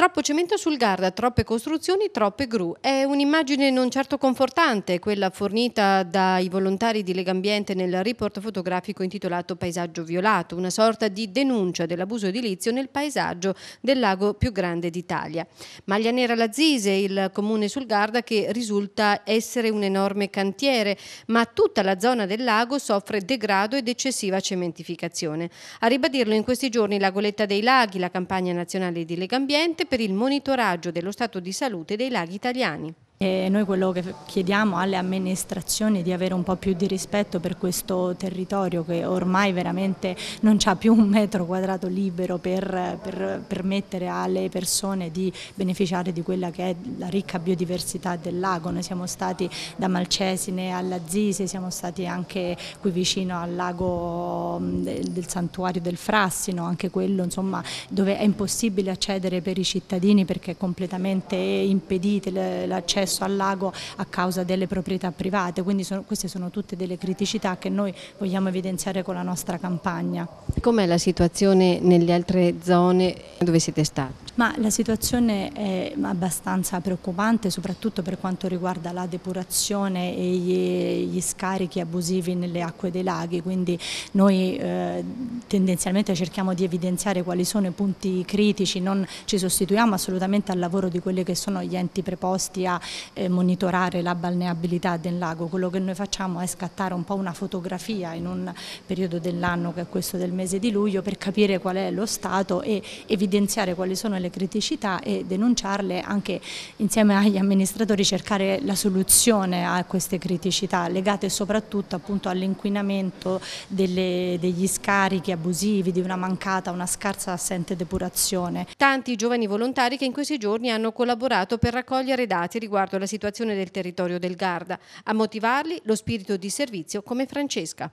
Troppo cemento sul Garda, troppe costruzioni, troppe gru. È un'immagine non certo confortante quella fornita dai volontari di Legambiente nel report fotografico intitolato Paesaggio violato, una sorta di denuncia dell'abuso edilizio nel paesaggio del lago più grande d'Italia. Maglia Nera Lazise, il comune sul Garda che risulta essere un enorme cantiere, ma tutta la zona del lago soffre degrado ed eccessiva cementificazione. A ribadirlo in questi giorni la Goletta dei Laghi, la campagna nazionale di Legambiente, per il monitoraggio dello stato di salute dei laghi italiani. E noi quello che chiediamo alle amministrazioni è di avere un po' più di rispetto per questo territorio che ormai veramente non ha più un metro quadrato libero per, per, permettere alle persone di beneficiare di quella che è la ricca biodiversità del lago. Noi siamo stati da Malcesine alla Zise, siamo stati anche qui vicino al lago mm, del santuario del Frassino, anche quello insomma, dove è impossibile accedere per i cittadini perché è completamente impedito l'accesso l'accesso al lago a causa delle proprietà private, quindi sono, queste sono tutte delle criticità che noi vogliamo evidenziare con la nostra campagna. Com'è la situazione nelle altre zone dove siete stati? Ma la situazione è abbastanza preoccupante, soprattutto per quanto riguarda la depurazione e gli, gli scarichi abusivi nelle acque dei laghi, quindi noi eh, tendenzialmente cerchiamo di evidenziare quali sono i punti critici, non ci sostituiamo assolutamente al lavoro di quelli che sono gli enti preposti a eh, monitorare la balneabilità del lago, quello che noi facciamo è scattare un po' una fotografia in un periodo dell'anno che è questo del mese di luglio per capire qual è lo stato e evidenziare quali sono le le criticità e denunciarle anche insieme agli amministratori, cercare la soluzione a queste criticità legate soprattutto all'inquinamento degli scarichi abusivi, di una mancata, una scarsa assente depurazione. Tanti giovani volontari che in questi giorni hanno collaborato per raccogliere dati riguardo alla situazione del territorio del Garda, a motivarli lo spirito di servizio come Francesca.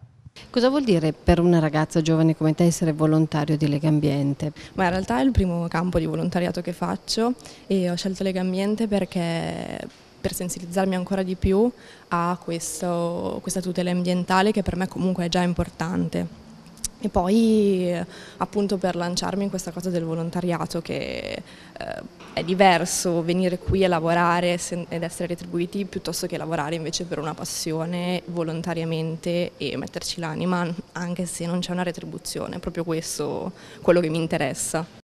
Cosa vuol dire per una ragazza giovane come te essere volontario di Lega Ambiente? Ma in realtà è il primo campo di volontariato che faccio e ho scelto Lega Ambiente perché per sensibilizzarmi ancora di più a questo, questa tutela ambientale che per me comunque è già importante. E poi appunto per lanciarmi in questa cosa del volontariato che eh, è diverso venire qui a lavorare ed essere retribuiti piuttosto che lavorare invece per una passione volontariamente e metterci l'anima anche se non c'è una retribuzione, è proprio questo quello che mi interessa.